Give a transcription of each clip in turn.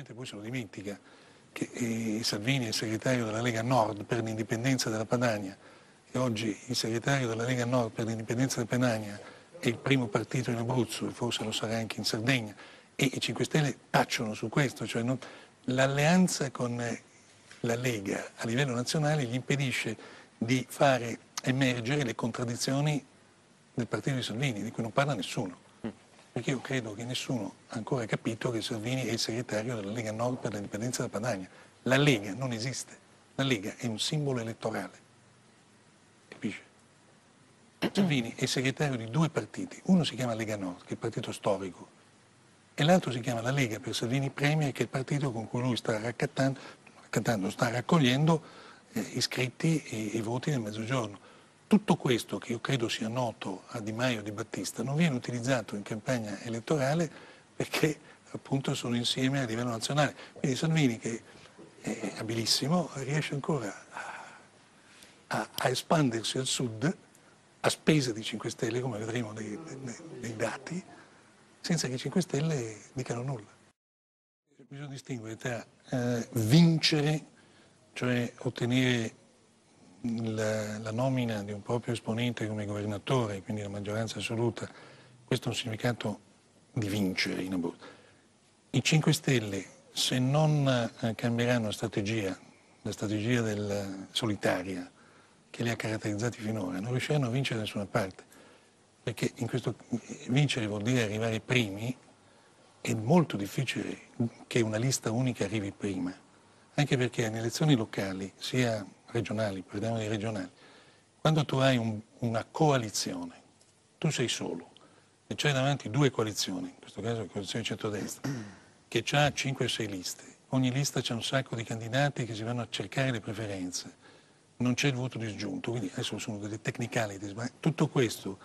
gente poi se lo dimentica, che eh, Salvini è il segretario della Lega Nord per l'indipendenza della Padania e oggi il segretario della Lega Nord per l'indipendenza della Padania è il primo partito in Abruzzo e forse lo sarà anche in Sardegna e i 5 Stelle tacciono su questo, cioè non... l'alleanza con la Lega a livello nazionale gli impedisce di fare emergere le contraddizioni del partito di Salvini, di cui non parla nessuno perché io credo che nessuno ha ancora capito che Salvini è il segretario della Lega Nord per l'indipendenza della Padania. La Lega non esiste, la Lega è un simbolo elettorale, capisce? Salvini è segretario di due partiti, uno si chiama Lega Nord, che è il partito storico, e l'altro si chiama la Lega per Salvini Premier, che è il partito con cui lui sta raccattando, raccattando sta raccogliendo eh, iscritti e, e voti nel mezzogiorno. Tutto questo, che io credo sia noto a Di Maio e Di Battista, non viene utilizzato in campagna elettorale perché appunto sono insieme a livello nazionale. Quindi Salvini, che è abilissimo, riesce ancora a, a espandersi al sud a spese di 5 Stelle, come vedremo nei, nei, nei dati, senza che i 5 Stelle dicano nulla. Bisogna distinguere tra eh, vincere, cioè ottenere la, la nomina di un proprio esponente come governatore, quindi la maggioranza assoluta, questo ha un significato di vincere in Abruzzo. I 5 Stelle, se non eh, cambieranno strategia, la strategia del, eh, solitaria che li ha caratterizzati finora, non riusciranno a vincere da nessuna parte, perché questo, vincere vuol dire arrivare primi, è molto difficile che una lista unica arrivi prima, anche perché nelle elezioni locali sia regionali, parliamo di regionali, quando tu hai un, una coalizione, tu sei solo e c'hai davanti due coalizioni, in questo caso la coalizione centrodestra, che ha 5-6 o liste, ogni lista c'è un sacco di candidati che si vanno a cercare le preferenze, non c'è il voto disgiunto, quindi adesso sono delle technicalities, ma tutto questo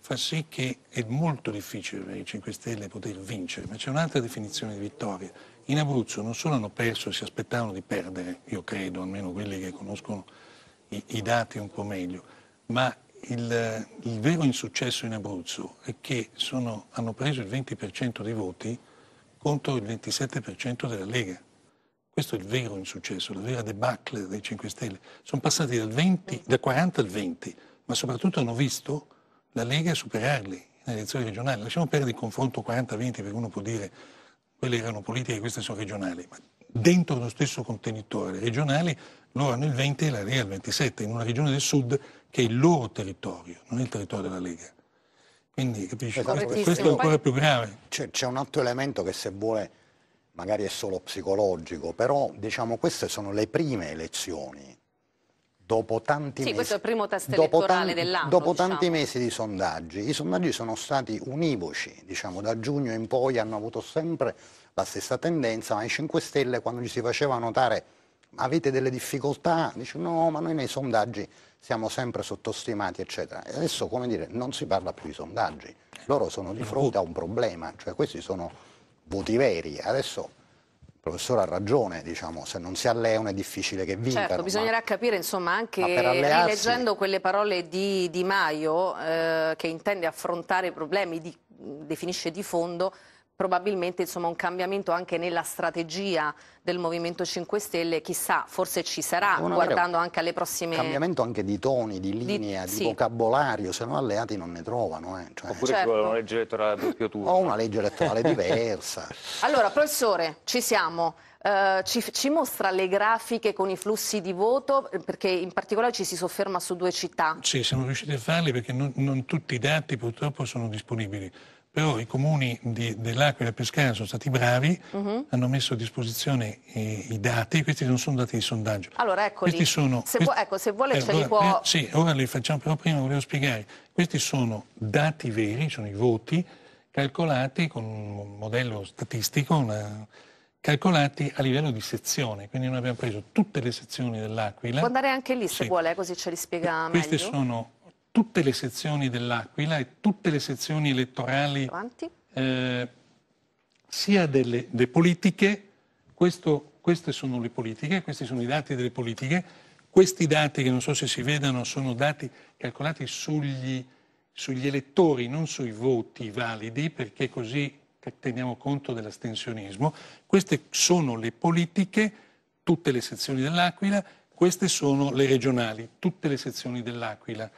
fa sì che è molto difficile per i 5 Stelle poter vincere, ma c'è un'altra definizione di vittoria. In Abruzzo non solo hanno perso e si aspettavano di perdere, io credo, almeno quelli che conoscono i, i dati un po' meglio, ma il, il, vero insuccesso in Abruzzo è che sono, hanno preso il 20% dei voti contro il 27% della Lega. Questo è il vero insuccesso, la vera debacle dei 5 Stelle. Sono passati dal, 20, dal 40 al 20, ma soprattutto hanno visto la Lega è superarli nelle elezioni regionali. Lasciamo perdere il confronto 40-20 perché uno può dire quelle erano politiche e queste sono regionali, ma dentro lo stesso contenitore, le regionali loro hanno il 20 e la Lega il 27, in una regione del sud che è il loro territorio, non il territorio della Lega. Quindi capisci, esatto. questo, questo è ancora più grave. C'è, c'è un altro elemento che se vuole magari è solo psicologico, però diciamo queste sono le prime elezioni dopo tanti, sì, mesi, dopo tanti, dopo diciamo. tanti mesi, di sondaggi, i sondaggi sono stati univoci, diciamo, da giugno in poi hanno avuto sempre la stessa tendenza, ma i 5 Stelle quando gli si faceva notare avete delle difficoltà, dice no, ma noi nei sondaggi siamo sempre sottostimati, eccetera. E adesso, come dire, non si parla più di sondaggi, loro sono di eh, fronte a un problema, cioè questi sono voti veri. Adesso il professore ha ragione, diciamo, se non si alleano è difficile che vinca. Certo, bisognerà ma... capire, insomma, anche allearsi... rileggendo quelle parole di Di Maio, eh, che intende affrontare problemi, di, definisce di fondo, probabilmente insomma, un cambiamento anche nella strategia del Movimento 5 Stelle, chissà, forse ci sarà, Buona guardando vera, anche alle prossime... Un Cambiamento anche di toni, di linea, di, di vocabolario, se no alleati non ne trovano. Eh. Cioè, Oppure certo. una legge elettorale a doppio turno. O una legge elettorale diversa. Allora, professore, ci siamo. Uh, ci, ci, mostra le grafiche con i flussi di voto, perché in particolare ci si sofferma su due città. Sì, siamo riusciti a farli perché non, non tutti i dati purtroppo sono disponibili però i comuni di, dell'Aquila e Pescara sono stati bravi, uh-huh. hanno messo a disposizione i, i, dati, questi non sono dati di sondaggio. Allora eccoli, sono, se, questi, vu- ecco, se vuole eh, ce allora, li può... Prima, eh, sì, ora li facciamo, però prima volevo spiegare, questi sono dati veri, sono i voti, calcolati con un modello statistico, una, calcolati a livello di sezione, quindi noi abbiamo preso tutte le sezioni dell'Aquila. Può andare anche lì se sì. vuole, eh, così ce li spiega Queste meglio. Queste sono tutte le sezioni dell'Aquila e tutte le sezioni elettorali eh, sia delle, delle politiche, questo, queste sono le politiche, questi sono i dati delle politiche, questi dati che non so se si vedano sono dati calcolati sugli, sugli elettori, non sui voti validi, perché così teniamo conto dell'astensionismo. Queste sono le politiche, tutte le sezioni dell'Aquila, queste sono le regionali, tutte le sezioni dell'Aquila.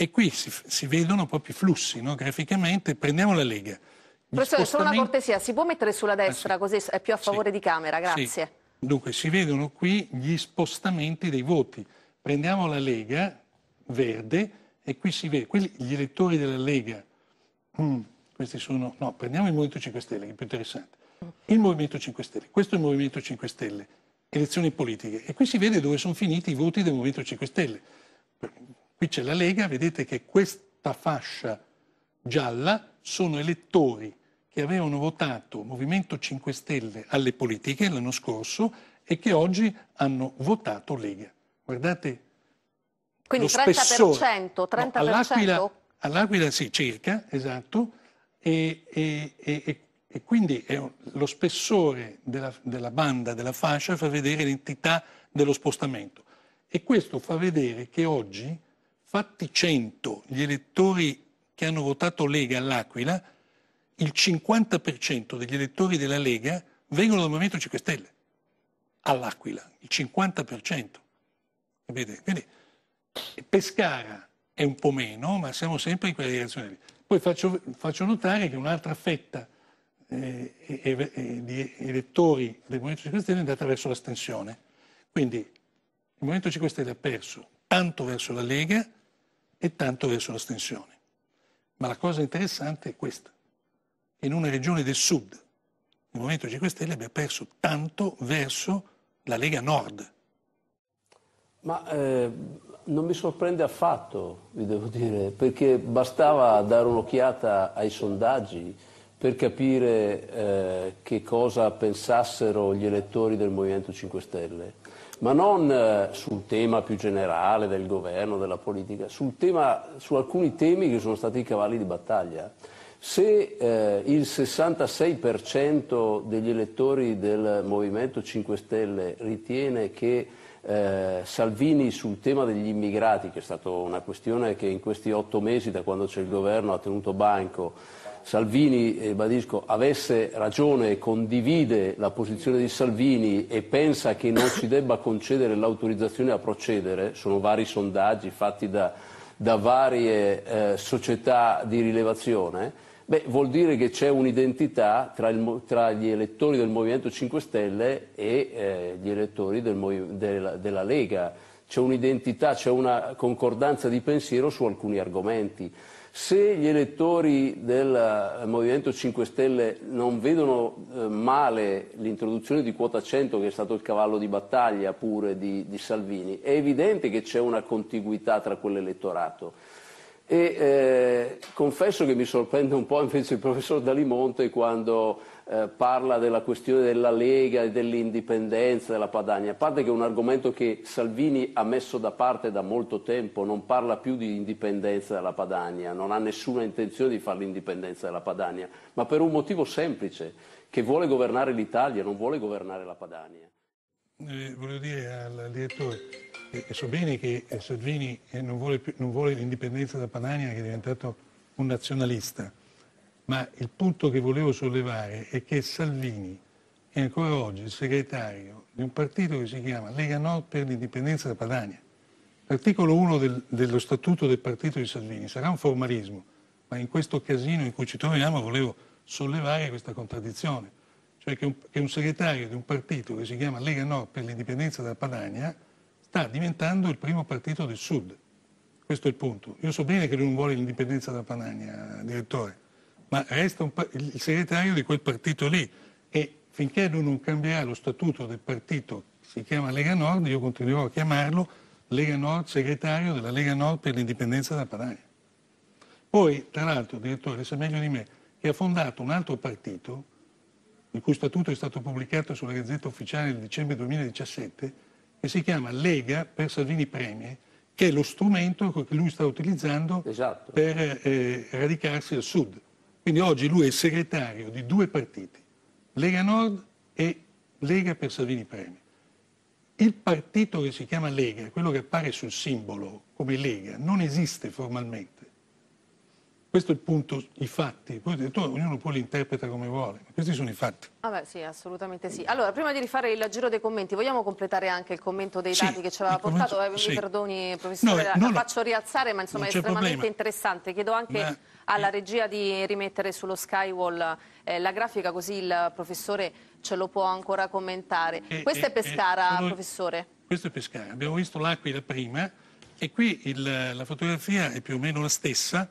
E qui si, si vedono proprio i flussi no? graficamente. Prendiamo la Lega. Gli Professore, solo una cortesia, si può mettere sulla destra ah, sì. così è più a favore sì. di camera, grazie. Sì. Dunque, si vedono qui gli spostamenti dei voti. Prendiamo la Lega verde e qui si vede, quelli, gli elettori della Lega, mm, questi sono, no, prendiamo il Movimento 5 Stelle, che è più interessante. Il Movimento 5 Stelle, questo è il Movimento 5 Stelle, elezioni politiche. E qui si vede dove sono finiti i voti del Movimento 5 Stelle. Qui c'è la Lega, vedete che questa fascia gialla sono elettori che avevano votato Movimento 5 Stelle alle politiche l'anno scorso e che oggi hanno votato Lega. Guardate Quindi lo 30%, spessore. 30%? No, all'Aquila, all'Aquila sì, circa, esatto, e, e, e, e quindi un, lo spessore della, della banda, della fascia, fa vedere l'entità dello spostamento. E questo fa vedere che oggi Fatti 100 gli elettori che hanno votato Lega all'Aquila, il 50% degli elettori della Lega vengono dal Movimento 5 Stelle all'Aquila, il 50%. Capite? Quindi Pescara è un po' meno, ma siamo sempre in quella direzione lì. Poi faccio, faccio notare che un'altra fetta eh, eh, eh, di elettori del Movimento 5 Stelle è andata verso l'astensione. Quindi il Movimento 5 Stelle ha perso tanto verso la Lega, e tanto verso la stensione. Ma la cosa interessante è questa, in una regione del sud il Movimento 5 Stelle abbia perso tanto verso la Lega Nord. Ma eh, non mi sorprende affatto, vi devo dire, perché bastava dare un'occhiata ai sondaggi per capire eh, che cosa pensassero gli elettori del Movimento 5 Stelle ma non eh, sul tema più generale del governo, della politica, tema, su alcuni temi che sono stati i cavalli di battaglia. Se eh, il 66% degli elettori del Movimento 5 Stelle ritiene che eh, Salvini sul tema degli immigrati, che è stata una questione che in questi otto mesi, da quando c'è il governo, ha tenuto banco, Salvini, eh, avesse ragione, e condivide la posizione di Salvini e pensa che non si debba concedere l'autorizzazione a procedere, sono vari sondaggi fatti da, da varie eh, società di rilevazione, Beh, vuol dire che c'è un'identità tra, tra, gli elettori del Movimento 5 Stelle e eh, gli elettori del, della, della Lega. C'è un'identità, c'è una concordanza di pensiero su alcuni argomenti. Se gli elettori del eh, Movimento 5 Stelle non vedono eh, male l'introduzione di quota 100, che è stato il cavallo di battaglia pure di, di Salvini, è evidente che c'è una contiguità tra quell'elettorato. E eh, confesso che mi sorprende un po' invece il professor Dalimonte quando eh, parla della questione della Lega e dell'indipendenza della Padania, a parte che è un argomento che Salvini ha messo da parte da molto tempo, non parla più di indipendenza della Padania, non ha nessuna intenzione di fare l'indipendenza della Padania, ma per un motivo semplice, che vuole governare l'Italia, non vuole governare la Padania. Eh, voglio dire al direttore, e, so bene che eh, Salvini eh, non vuole, più, non vuole l'indipendenza da Padania che è diventato un nazionalista, ma il punto che volevo sollevare è che Salvini è ancora oggi il segretario di un partito che si chiama Lega Nord per l'indipendenza da Padania. L'articolo 1 del, dello statuto del partito di Salvini sarà un formalismo, ma in questo casino in cui ci troviamo volevo sollevare questa contraddizione, cioè che un, che un segretario di un partito che si chiama Lega Nord per l'indipendenza da Padania sta diventando il primo partito del Sud. Questo è il punto. Io so bene che lui non vuole l'indipendenza da Panagna, direttore, ma resta il segretario di quel partito lì e finché lui non cambierà lo statuto del partito, si chiama Lega Nord, io continuerò a chiamarlo Lega Nord, segretario della Lega Nord per l'indipendenza da Panagna. Poi, tra l'altro, direttore, sa meglio di me, che ha fondato un altro partito, il cui statuto è stato pubblicato sulla Gazzetta Ufficiale nel dicembre 2017, che si chiama Lega per Salvini Premier, che è lo strumento che lui sta utilizzando esatto. per eh, radicarsi al sud. Quindi oggi lui è segretario di due partiti, Lega Nord e Lega per Salvini Premier. Il partito che si chiama Lega, quello che appare sul simbolo come Lega, non esiste formalmente. Questo è il punto, i fatti. Poi ho oh, ognuno poi li interpreta come vuole. Questi sono i fatti. Ah beh, sì, assolutamente sì. Allora, prima di rifare il giro dei commenti, vogliamo completare anche il commento dei dati sì, che ci aveva portato? Commento, eh, sì. Mi perdoni, professore, eh, no, la, la faccio rialzare, ma insomma è estremamente problema. interessante. Chiedo anche ma... alla regia di rimettere sullo Skywall eh, la grafica, così il professore ce lo può ancora commentare. E, eh, Questa e, è eh, Pescara, e, professore. Questo è Pescara. Abbiamo visto l'Aquila prima e qui il, la fotografia è più o meno la stessa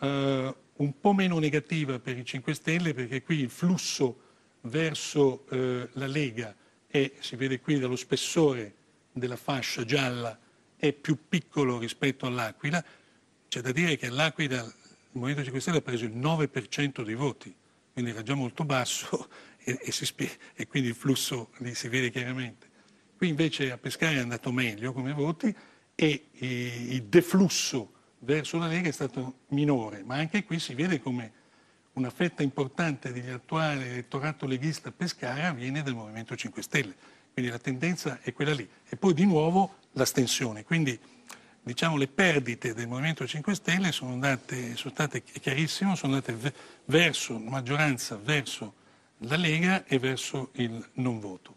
eh, un po' meno negativa per i 5 Stelle perché qui il flusso verso eh, la Lega è, si vede qui dallo spessore della fascia gialla, è più piccolo rispetto all'Aquila. C'è da dire che all'Aquila il Movimento 5 Stelle ha preso il 9% dei voti, quindi era già molto basso e, e, spie- e quindi il flusso lì si vede chiaramente. Qui invece a Pescara è andato meglio come voti e, e il deflusso verso la Lega è stato minore, ma anche qui si vede come una fetta importante dell'attuale elettorato leghista pescara viene dal Movimento 5 Stelle, quindi la tendenza è quella lì. E poi di nuovo l'astensione, quindi diciamo, le perdite del Movimento 5 Stelle sono andate, sono state, è chiarissimo, sono andate verso maggioranza, verso la Lega e verso il non voto.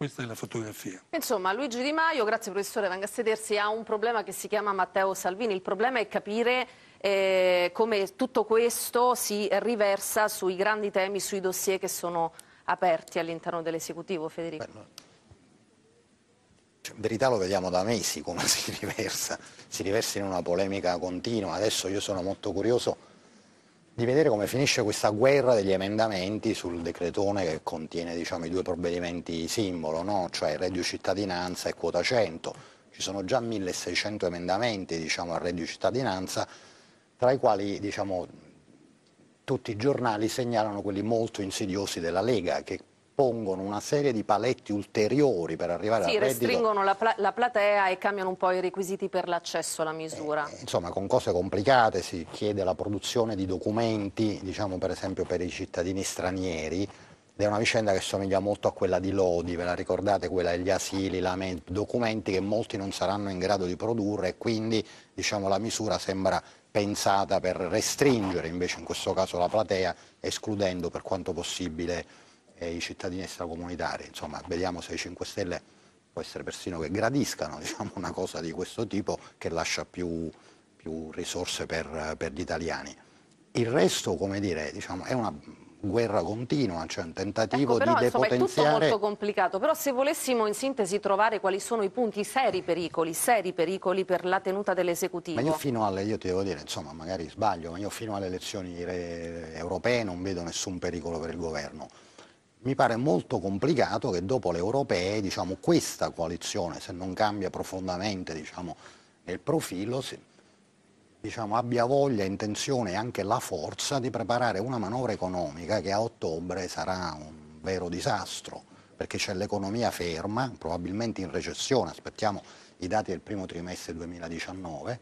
Questa è la fotografia. Insomma, Luigi Di Maio, grazie professore, venga a sedersi, ha un problema che si chiama Matteo Salvini. Il problema è capire eh, come tutto questo si riversa sui grandi temi, sui dossier che sono aperti all'interno dell'esecutivo, Federico. Beh, no. cioè, in verità lo vediamo da mesi come si riversa, si riversa in una polemica continua. Adesso io sono molto curioso di vedere come finisce questa guerra degli emendamenti sul decretone che contiene diciamo, i due provvedimenti simbolo, no? cioè reddito cittadinanza e quota 100. Ci sono già 1600 emendamenti diciamo, al reddito cittadinanza, tra i quali diciamo, tutti i giornali segnalano quelli molto insidiosi della Lega, che impongono una serie di paletti ulteriori per arrivare sì, al reddito. Sì, restringono la, pla la, platea e cambiano un po' i requisiti per l'accesso alla misura. Eh, insomma, con cose complicate si chiede la produzione di documenti, diciamo per esempio per i cittadini stranieri, ed è una vicenda che somiglia molto a quella di Lodi, ve la ricordate, quella degli asili, lamenti, documenti che molti non saranno in grado di produrre e quindi diciamo, la misura sembra pensata per restringere invece in questo caso la platea, escludendo per quanto possibile e i cittadini extracomunitari. Insomma, vediamo se i 5 Stelle può essere persino che gradiscano diciamo, una cosa di questo tipo che lascia più, più risorse per, per, gli italiani. Il resto, come dire, diciamo, è una guerra continua, cioè un tentativo ecco, però, di insomma, depotenziare... È tutto molto complicato, però se volessimo in sintesi trovare quali sono i punti seri pericoli, seri pericoli per la tenuta dell'esecutivo. Ma io fino alle, io ti devo dire, insomma, magari sbaglio, ma io fino alle elezioni europee non vedo nessun pericolo per il governo mi pare molto complicato che dopo le europee diciamo, questa coalizione, se non cambia profondamente diciamo, nel profilo, si, diciamo, abbia voglia, intenzione e anche la forza di preparare una manovra economica che a ottobre sarà un vero disastro, perché c'è l'economia ferma, probabilmente in recessione, aspettiamo i dati del primo trimestre 2019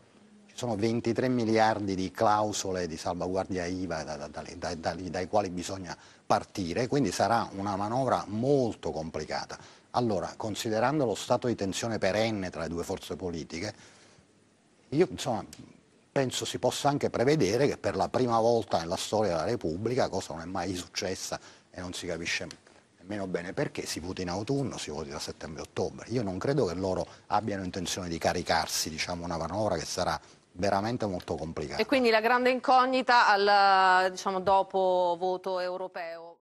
sono 23 miliardi di clausole di salvaguardia IVA da, da, da, dai quali bisogna partire, quindi sarà una manovra molto complicata. Allora, considerando lo stato di tensione perenne tra le due forze politiche, io insomma, penso si possa anche prevedere che per la prima volta nella storia della Repubblica, cosa non è mai successa e non si capisce nemmeno bene perché, si voti in autunno, si voti da settembre-ottobre. Io non credo che loro abbiano intenzione di caricarsi diciamo, una manovra che sarà veramente molto complicato. E quindi la grande incognita al diciamo, dopo voto europeo?